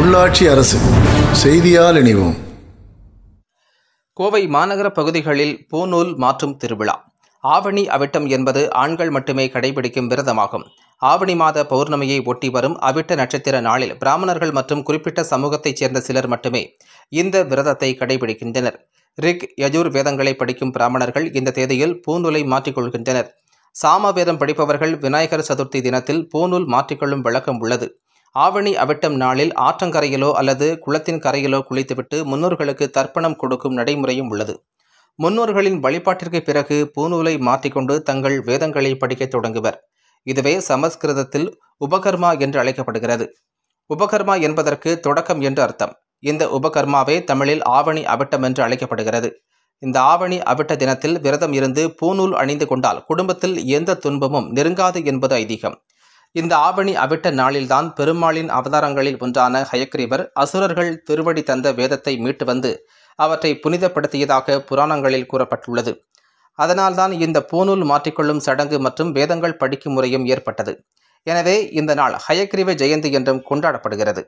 உள்ளாட்சி அரசு செய்தியால் இணைவோம் கோவை மாநகர பகுதிகளில் பூநூல் மாற்றும் திருவிழா ஆவணி அவிட்டம் என்பது ஆண்கள் மட்டுமே கடைபிடிக்கும் விரதமாகும் ஆவணி மாத பௌர்ணமியை ஒட்டி வரும் அவிட்ட நட்சத்திர நாளில் பிராமணர்கள் மற்றும் குறிப்பிட்ட சமூகத்தைச் சேர்ந்த சிலர் மட்டுமே இந்த விரதத்தை கடைபிடிக்கின்றனர் ரிக் யஜூர் வேதங்களை படிக்கும் பிராமணர்கள் இந்த தேதியில் பூநூலை மாற்றிக்கொள்கின்றனர் சாமவேதம் படிப்பவர்கள் விநாயகர் சதுர்த்தி தினத்தில் பூநூல் மாற்றிக்கொள்ளும் வழக்கம் உள்ளது ஆவணி அவிட்டம் நாளில் ஆற்றங்கரையிலோ அல்லது குளத்தின் கரையிலோ குளித்துவிட்டு முன்னோர்களுக்கு தர்ப்பணம் கொடுக்கும் நடைமுறையும் உள்ளது முன்னோர்களின் வழிபாட்டிற்கு பிறகு பூநூலை மாற்றிக்கொண்டு தங்கள் வேதங்களை படிக்கத் தொடங்குவர் இதுவே சமஸ்கிருதத்தில் உபகர்மா என்று அழைக்கப்படுகிறது உபகர்மா என்பதற்கு தொடக்கம் என்று அர்த்தம் இந்த உபகர்மாவே தமிழில் ஆவணி அவிட்டம் என்று அழைக்கப்படுகிறது இந்த ஆவணி அவிட்ட தினத்தில் விரதம் இருந்து பூநூல் அணிந்து கொண்டால் குடும்பத்தில் எந்த துன்பமும் நெருங்காது என்பது ஐதீகம் இந்த ஆவணி அவிட்ட நாளில்தான் பெருமாளின் அவதாரங்களில் ஒன்றான ஹயக்ரீவர் அசுரர்கள் திருவடி தந்த வேதத்தை மீட்டு வந்து அவற்றை புனிதப்படுத்தியதாக புராணங்களில் கூறப்பட்டுள்ளது அதனால்தான் இந்த பூநூல் மாற்றிக்கொள்ளும் சடங்கு மற்றும் வேதங்கள் படிக்கும் முறையும் ஏற்பட்டது எனவே இந்த நாள் ஹயக்ரீவ ஜெயந்தி என்றும் கொண்டாடப்படுகிறது